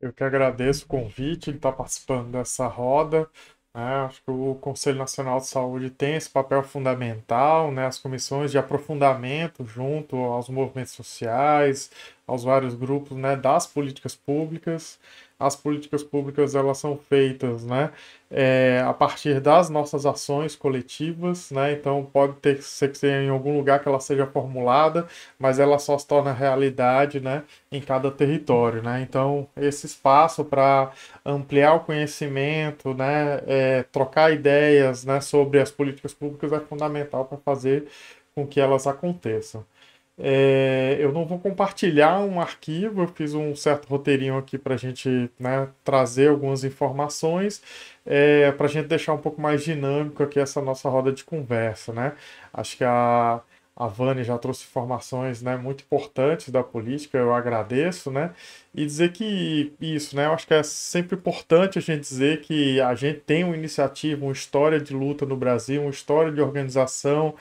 Eu que agradeço o convite de estar tá participando dessa roda. Né? Acho que o Conselho Nacional de Saúde tem esse papel fundamental, né? as comissões de aprofundamento junto aos movimentos sociais, aos vários grupos né? das políticas públicas as políticas públicas elas são feitas né, é, a partir das nossas ações coletivas, né, então pode ter ser que seja em algum lugar que ela seja formulada, mas ela só se torna realidade né, em cada território. Né? Então, esse espaço para ampliar o conhecimento, né, é, trocar ideias né, sobre as políticas públicas é fundamental para fazer com que elas aconteçam. É, eu não vou compartilhar um arquivo, eu fiz um certo roteirinho aqui para a gente né, trazer algumas informações, é, para a gente deixar um pouco mais dinâmico aqui essa nossa roda de conversa. Né? Acho que a, a Vani já trouxe informações né, muito importantes da política, eu agradeço, né? E dizer que isso, né? Eu acho que é sempre importante a gente dizer que a gente tem uma iniciativa, uma história de luta no Brasil, uma história de organização,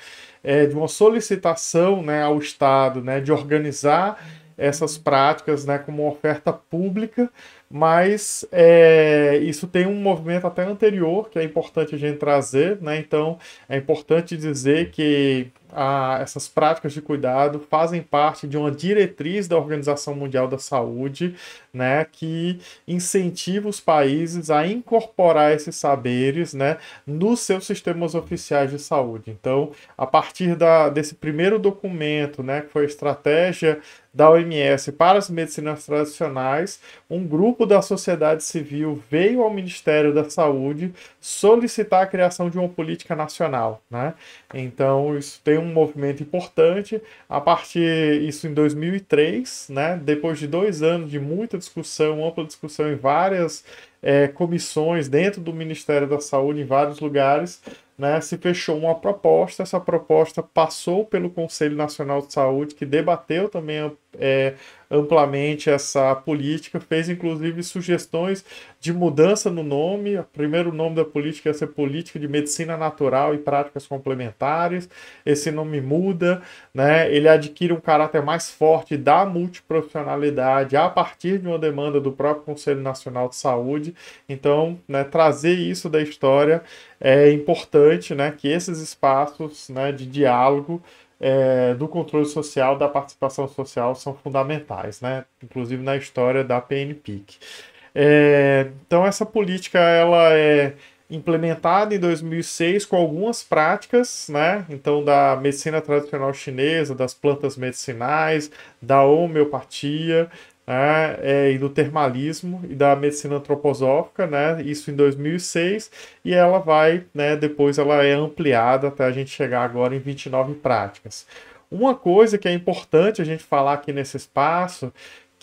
é, de uma solicitação né, ao Estado né, de organizar uhum. essas práticas né, como oferta pública mas é, isso tem um movimento até anterior que é importante a gente trazer, né? Então é importante dizer que a, essas práticas de cuidado fazem parte de uma diretriz da Organização Mundial da Saúde, né? Que incentiva os países a incorporar esses saberes, né? Nos seus sistemas oficiais de saúde. Então, a partir da, desse primeiro documento, né? Que foi a estratégia da OMS para as medicinas tradicionais, um grupo grupo da sociedade civil veio ao Ministério da Saúde solicitar a criação de uma política nacional, né? Então, isso tem um movimento importante. A partir isso em 2003, né? Depois de dois anos de muita discussão, ampla discussão em várias é, comissões dentro do Ministério da Saúde, em vários lugares, né, se fechou uma proposta, essa proposta passou pelo Conselho Nacional de Saúde, que debateu também é, amplamente essa política, fez inclusive sugestões de mudança no nome. O primeiro nome da política ia é ser Política de Medicina Natural e Práticas Complementares. Esse nome muda, né, ele adquire um caráter mais forte da multiprofissionalidade a partir de uma demanda do próprio Conselho Nacional de Saúde. Então, né, trazer isso da história é importante né, que esses espaços né, de diálogo é, do controle social, da participação social, são fundamentais, né? inclusive na história da PNPIC. É, então, essa política ela é implementada em 2006 com algumas práticas, né? Então, da medicina tradicional chinesa, das plantas medicinais, da homeopatia, né, é, e do termalismo e da medicina antroposófica, né, isso em 2006, e ela vai, né, depois ela é ampliada até a gente chegar agora em 29 práticas. Uma coisa que é importante a gente falar aqui nesse espaço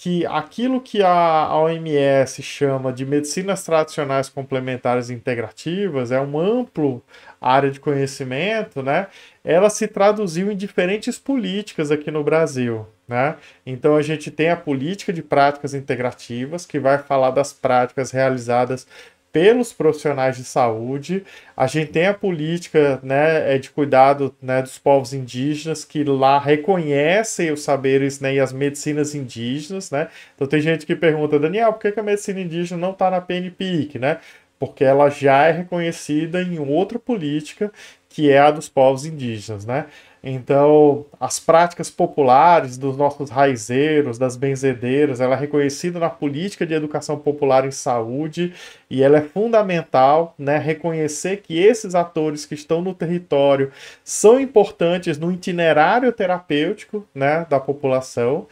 que aquilo que a OMS chama de medicinas tradicionais complementares integrativas é um amplo área de conhecimento, né? Ela se traduziu em diferentes políticas aqui no Brasil, né? Então a gente tem a política de práticas integrativas que vai falar das práticas realizadas pelos profissionais de saúde. A gente tem a política né, é de cuidado né, dos povos indígenas, que lá reconhecem os saberes né, e as medicinas indígenas. Né? Então, tem gente que pergunta, Daniel, por que, a medicina indígena não está na PNPIC? Né? Porque ela já é reconhecida em outra política, que é a dos povos indígenas. Né? Então, as práticas populares dos nossos raizeiros, das benzedeiras, ela é reconhecida na política de educação popular em saúde e ela é fundamental, né, reconhecer que esses atores que estão no território são importantes no itinerário terapêutico, né, da população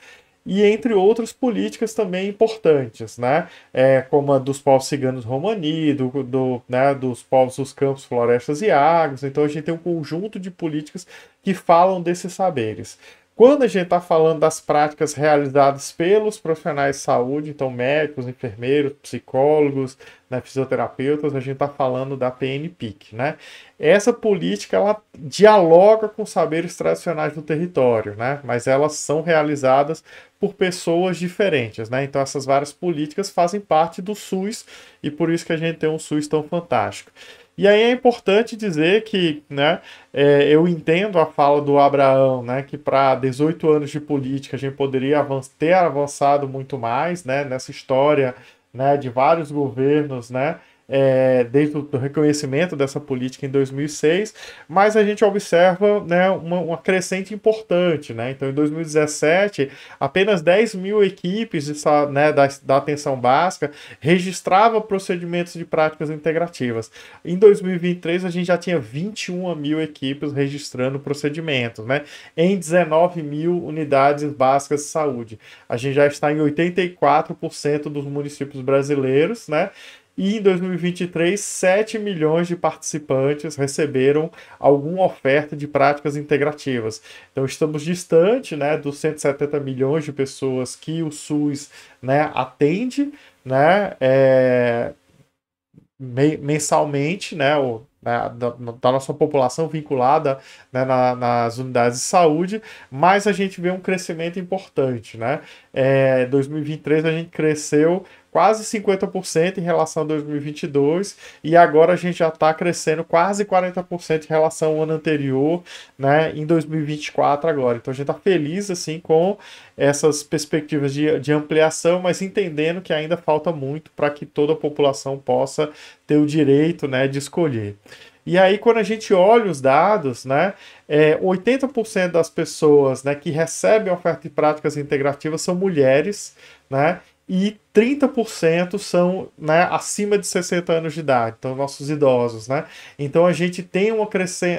e entre outras políticas também importantes, né? É, como a dos povos ciganos romani, do, do, né, dos povos dos campos, florestas e águas. Então a gente tem um conjunto de políticas que falam desses saberes. Quando a gente está falando das práticas realizadas pelos profissionais de saúde, então médicos, enfermeiros, psicólogos, né, fisioterapeutas, a gente está falando da PNPIC. Né? Essa política ela dialoga com saberes tradicionais do território, né? mas elas são realizadas por pessoas diferentes. Né? Então essas várias políticas fazem parte do SUS e por isso que a gente tem um SUS tão fantástico. E aí é importante dizer que, né, é, eu entendo a fala do Abraão, né, que para 18 anos de política a gente poderia ter avançado muito mais, né, nessa história, né, de vários governos, né, é, desde o reconhecimento dessa política em 2006, mas a gente observa né, uma, uma crescente importante. Né? Então, em 2017, apenas 10 mil equipes de, né, da, da atenção básica registravam procedimentos de práticas integrativas. Em 2023, a gente já tinha 21 mil equipes registrando procedimentos, né? em 19 mil unidades básicas de saúde. A gente já está em 84% dos municípios brasileiros, né? E em 2023, 7 milhões de participantes receberam alguma oferta de práticas integrativas. Então estamos distante né, dos 170 milhões de pessoas que o SUS né, atende né, é, mensalmente, né, ou, né, da, da, nossa população vinculada né, na, nas unidades de saúde, mas a gente vê um crescimento importante. Né? É, 2023 a gente cresceu quase 50% em relação a 2022 e agora a gente já está crescendo quase 40% em relação ao ano anterior, né, em 2024 agora. Então a gente está feliz assim com essas perspectivas de, de ampliação, mas entendendo que ainda falta muito para que toda a população possa ter o direito, né, de escolher. E aí, quando a gente olha os dados, né, é, 80% das pessoas né, que recebem oferta de práticas integrativas são mulheres, né? E 30% são né, acima de 60 anos de idade, então nossos idosos, né? Então a gente tem uma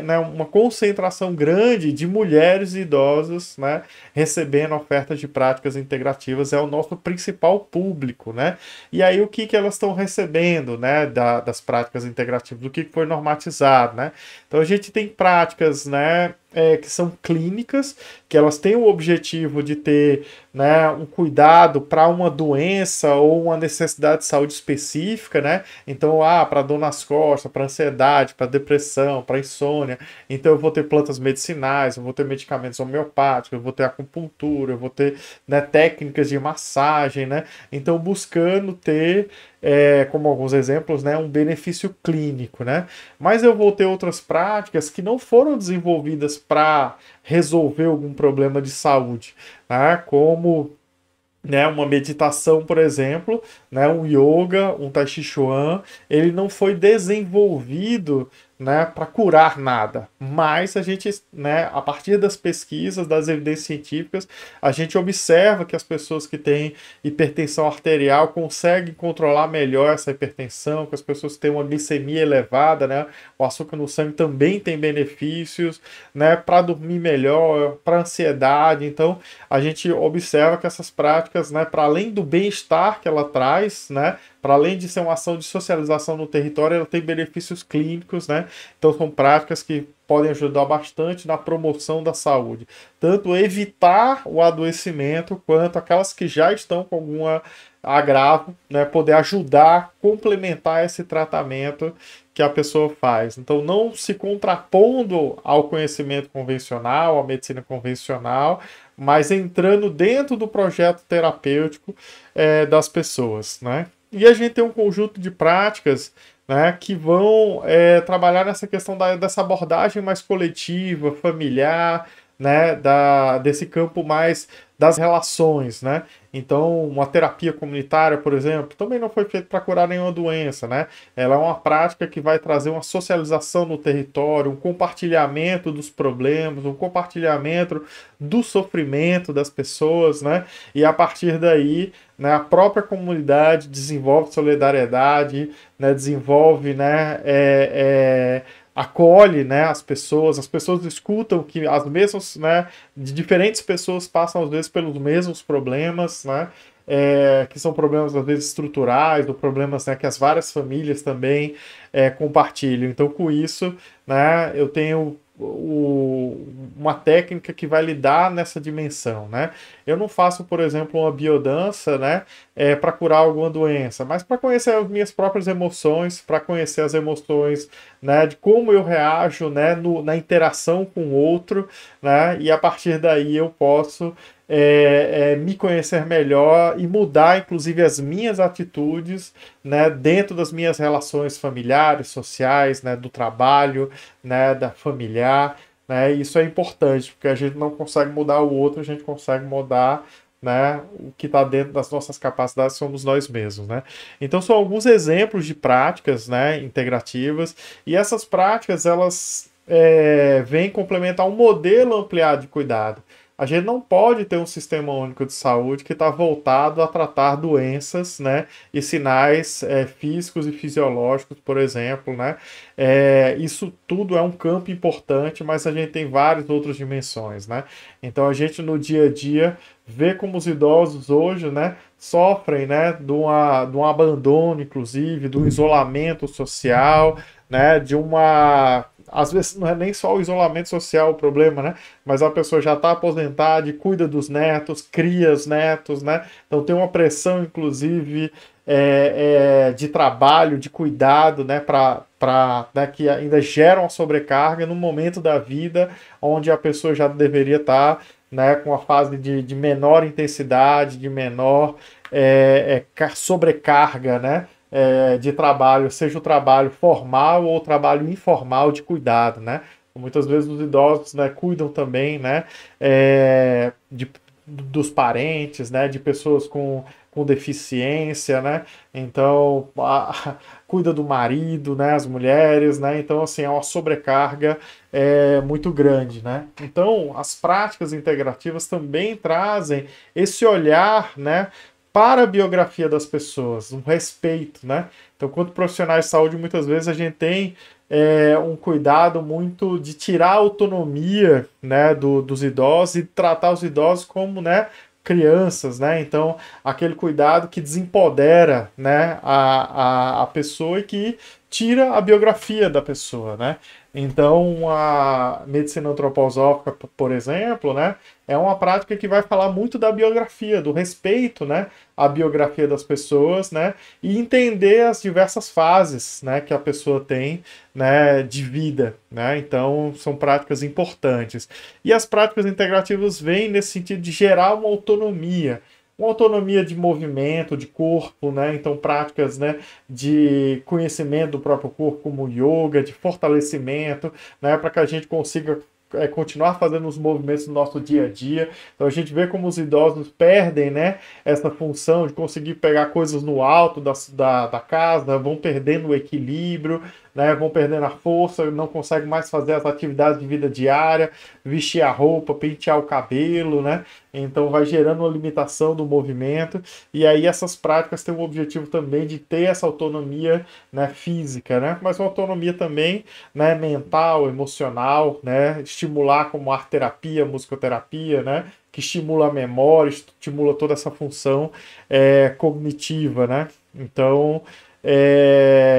né, uma concentração grande de mulheres e idosos, né, recebendo ofertas de práticas integrativas é o nosso principal público, né? E aí o que que elas estão recebendo, né, da, das práticas integrativas, do que foi normatizado, né? Então a gente tem práticas, né, é, que são clínicas, que elas têm o objetivo de ter, né, um cuidado para uma doença doença ou uma necessidade de saúde específica, né? Então, ah, para dor nas costas, para ansiedade, para depressão, para insônia. Então, eu vou ter plantas medicinais, eu vou ter medicamentos homeopáticos, eu vou ter acupuntura, eu vou ter né, técnicas de massagem, né? Então, buscando ter é, como alguns exemplos, né, um benefício clínico, né? Mas eu vou ter outras práticas que não foram desenvolvidas para resolver algum problema de saúde, né? Como né, uma meditação, por exemplo, né, um yoga, um tai chi chuan, ele não foi desenvolvido né, para curar nada, mas a gente, né, a partir das pesquisas, das evidências científicas, a gente observa que as pessoas que têm hipertensão arterial conseguem controlar melhor essa hipertensão, que as pessoas que têm uma glicemia elevada, né, o açúcar no sangue também tem benefícios, né, para dormir melhor, para ansiedade. Então, a gente observa que essas práticas, né, para além do bem-estar que ela traz, né, para além de ser uma ação de socialização no território, ela tem benefícios clínicos, né? Então são práticas que podem ajudar bastante na promoção da saúde, tanto evitar o adoecimento quanto aquelas que já estão com alguma agravo, né, poder ajudar, complementar esse tratamento que a pessoa faz. Então, não se contrapondo ao conhecimento convencional, à medicina convencional, mas entrando dentro do projeto terapêutico é, das pessoas, né? E a gente tem um conjunto de práticas né, que vão é, trabalhar nessa questão da, dessa abordagem mais coletiva, familiar, né, da, desse campo mais das relações, né? Então, uma terapia comunitária, por exemplo, também não foi feita para curar nenhuma doença, né? Ela é uma prática que vai trazer uma socialização no território, um compartilhamento dos problemas, um compartilhamento do sofrimento das pessoas, né? E a partir daí, né, a própria comunidade desenvolve solidariedade, né, desenvolve, né, é, é acolhe né, as pessoas, as pessoas escutam que as mesmas, né, diferentes pessoas passam às vezes pelos mesmos problemas, né, é, que são problemas às vezes estruturais, ou problemas né, que as várias famílias também é, compartilham. Então, com isso, né, eu tenho o, uma técnica que vai lidar nessa dimensão, né? Eu não faço, por exemplo, uma biodança, né, é, para curar alguma doença, mas para conhecer as minhas próprias emoções, para conhecer as emoções, né, de como eu reajo, né, no, na interação com o outro, né, e a partir daí eu posso é, é, me conhecer melhor e mudar, inclusive, as minhas atitudes né, dentro das minhas relações familiares, sociais, né, do trabalho, né, da familiar. Né, isso é importante, porque a gente não consegue mudar o outro, a gente consegue mudar né, o que está dentro das nossas capacidades somos nós mesmos, né? Então são alguns exemplos de práticas, né, integrativas e essas práticas elas é, vêm complementar um modelo ampliado de cuidado. A gente não pode ter um sistema único de saúde que está voltado a tratar doenças, né, e sinais é, físicos e fisiológicos, por exemplo, né. É, isso tudo é um campo importante, mas a gente tem várias outras dimensões, né. Então a gente no dia a dia vê como os idosos hoje, né, sofrem, né, de, uma, de um abandono, inclusive, do isolamento social, né, de uma às vezes não é nem só o isolamento social o problema, né? Mas a pessoa já está aposentada, cuida dos netos, cria os netos, né? Então tem uma pressão, inclusive, é, é, de trabalho, de cuidado, né, para né, que ainda geram uma sobrecarga no momento da vida onde a pessoa já deveria estar tá, né, com a fase de, de menor intensidade, de menor é, é sobrecarga, né? é, de trabalho, seja o trabalho formal ou o trabalho informal de cuidado, né? Muitas vezes os idosos né, cuidam também né, é, de, dos parentes, né, de pessoas com, com deficiência, né? Então, a, cuida do marido, né? As mulheres, né? Então, assim, é uma sobrecarga é, muito grande, né? Então, as práticas integrativas também trazem esse olhar, né? para a biografia das pessoas, um respeito, né? Então, quanto profissionais de saúde, muitas vezes a gente tem é, um cuidado muito de tirar a autonomia, né, do, dos idosos e tratar os idosos como, né, crianças, né? Então, aquele cuidado que desempodera, né, a, a, a pessoa e que tira a biografia da pessoa, né? Então, a medicina antroposófica, por exemplo, né, é uma prática que vai falar muito da biografia, do respeito né, à biografia das pessoas né, e entender as diversas fases né, que a pessoa tem né, de vida. Né? Então, são práticas importantes. E as práticas integrativas vêm nesse sentido de gerar uma autonomia uma autonomia de movimento, de corpo, né? Então, práticas né, de conhecimento do próprio corpo, como yoga, de fortalecimento, né? Para que a gente consiga é, continuar fazendo os movimentos no nosso dia a dia. Então a gente vê como os idosos perdem, né, essa função de conseguir pegar coisas no alto da, da, da casa, vão perdendo o equilíbrio, né, vão perdendo a força, não conseguem mais fazer as atividades de vida diária, vestir a roupa, pentear o cabelo, né? Então vai gerando uma limitação do movimento e aí essas práticas têm o objetivo também de ter essa autonomia né, física, né? Mas uma autonomia também né, mental, emocional, né? Estimular como arte terapia, musicoterapia, né? que estimula a memória, estimula toda essa função é, cognitiva, né? Então, é,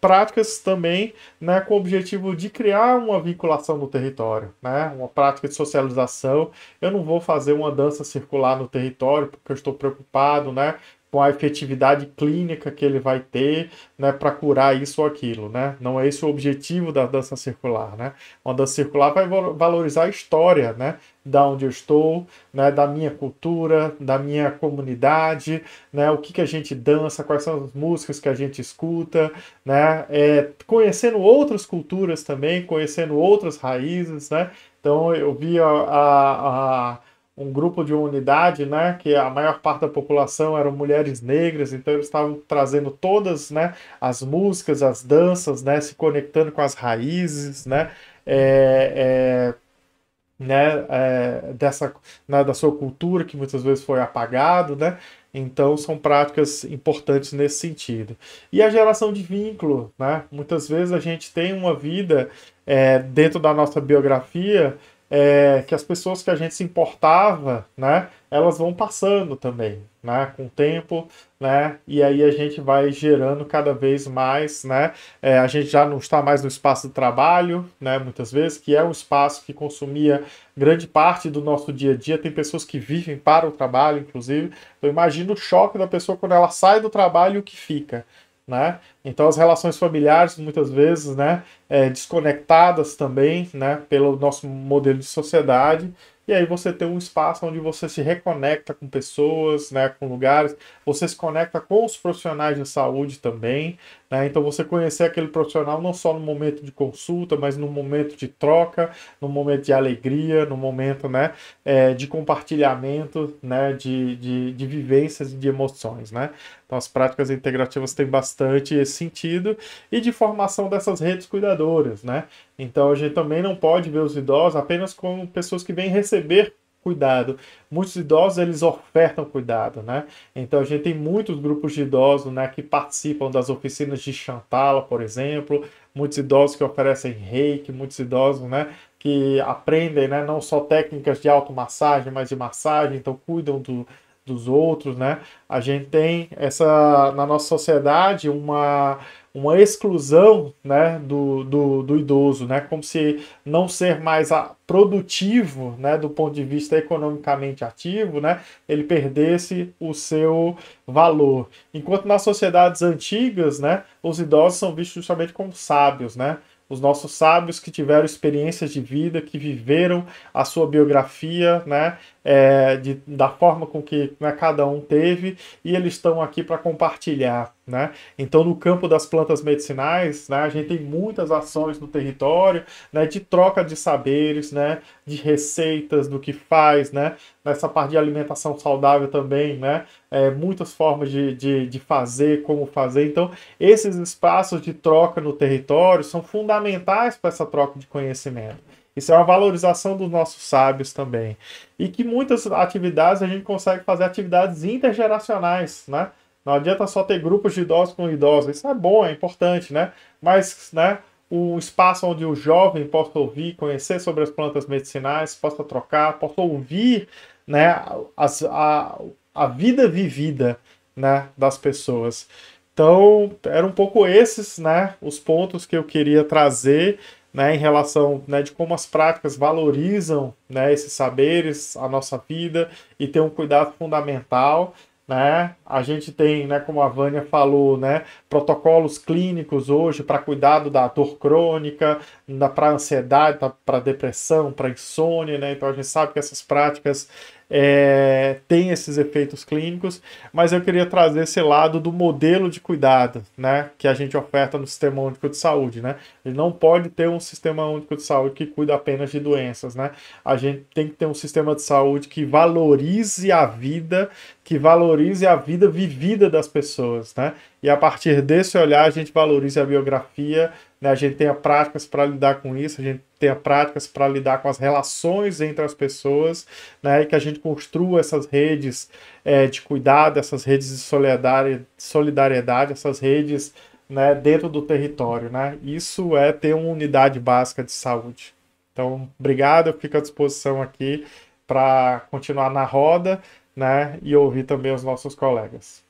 práticas também né, com o objetivo de criar uma vinculação no território, né, uma prática de socialização. Eu não vou fazer uma dança circular no território porque eu estou preocupado né, com a efetividade clínica que ele vai ter né, para curar isso ou aquilo. Né? Não é esse o objetivo da dança circular. Né? Uma dança circular vai valorizar a história, né? da onde eu estou, né, da minha cultura, da minha comunidade, né, o que, que a gente dança, quais são as músicas que a gente escuta, né, é, conhecendo outras culturas também, conhecendo outras raízes, né. Então eu vi a, a, a um grupo de uma unidade, né, que a maior parte da população eram mulheres negras, então eles estavam trazendo todas, né, as músicas, as danças, né, se conectando com as raízes, né, é, é né, é, dessa, né, da sua cultura que muitas vezes foi apagado, né? Então são práticas importantes nesse sentido. E a geração de vínculo, né? Muitas vezes a gente tem uma vida é, dentro da nossa biografia é, que as pessoas que a gente se importava, né, elas vão passando também, né, com o tempo, né, e aí a gente vai gerando cada vez mais, né, é, a gente já não está mais no espaço do trabalho, né, muitas vezes, que é um espaço que consumia grande parte do nosso dia a dia, tem pessoas que vivem para o trabalho, inclusive, eu então, imagino o choque da pessoa quando ela sai do trabalho e o que fica, né? Então as relações familiares muitas vezes, né, é, desconectadas também, né, pelo nosso modelo de sociedade, e aí você tem um espaço onde você se reconecta com pessoas, né, com lugares, você se conecta com os profissionais de saúde também, né? Então você conhecer aquele profissional não só no momento de consulta, mas no momento de troca, no momento de alegria, no momento, né, é, de compartilhamento, né, de, de, de vivências e de emoções, né? Então as práticas integrativas têm bastante esse sentido e de formação dessas redes cuidadoras, né? Então a gente também não pode ver os idosos apenas como pessoas que vêm receber cuidado. Muitos idosos eles ofertam cuidado, né? Então a gente tem muitos grupos de idosos, né, que participam das oficinas de Chantala, por exemplo, muitos idosos que oferecem reiki, muitos idosos, né, que aprendem, né, não só técnicas de automassagem, mas de massagem, então cuidam do dos outros, né? A gente tem essa na nossa sociedade uma uma exclusão né, do, do, do, idoso, né, como se não ser mais produtivo né, do ponto de vista economicamente ativo, né, ele perdesse o seu valor. Enquanto nas sociedades antigas, né, os idosos são vistos justamente como sábios, né, os nossos sábios que tiveram experiências de vida, que viveram a sua biografia, né? é, de, da forma com que né, cada um teve e eles estão aqui para compartilhar. Né? Então, no campo das plantas medicinais, né, a gente tem muitas ações no território né, de troca de saberes, né, de receitas, do que faz, né? nessa parte de alimentação saudável também, né? É, muitas formas de, de, de fazer, como fazer. Então, esses espaços de troca no território são fundamentais para essa troca de conhecimento. Isso é uma valorização dos nossos sábios também. E que muitas atividades a gente consegue fazer atividades intergeracionais, né? Não adianta só ter grupos de idosos com idosos. Isso é bom, é importante, né? Mas, né, O espaço onde o jovem possa ouvir, conhecer sobre as plantas medicinais, possa trocar, possa ouvir, né, as, a, a vida vivida, né, das pessoas. Então, eram um pouco esses, né, os pontos que eu queria trazer né, em relação né, de como as práticas valorizam né, esses saberes, a nossa vida e tem um cuidado fundamental. Né? A gente tem, né, como a Vânia falou, né, protocolos clínicos hoje para cuidado da dor crônica, para ansiedade, para depressão, para insônia. Né? Então a gente sabe que essas práticas é, tem esses efeitos clínicos, mas eu queria trazer esse lado do modelo de cuidado, né, que a gente oferta no Sistema Único de Saúde, né? Ele não pode ter um Sistema Único de Saúde que cuida apenas de doenças, né? A gente tem que ter um sistema de saúde que valorize a vida que valorize a vida vivida das pessoas, né? E a partir desse olhar a gente valorize a biografia, né? a gente tenha práticas para lidar com isso, a gente tenha práticas para lidar com as relações entre as pessoas, né? E que a gente construa essas redes é, de cuidado, essas redes de solidariedade, essas redes né, dentro do território, né? Isso é ter uma unidade básica de saúde. Então, obrigado, eu fico à disposição aqui para continuar na roda né? E ouvir também os nossos colegas.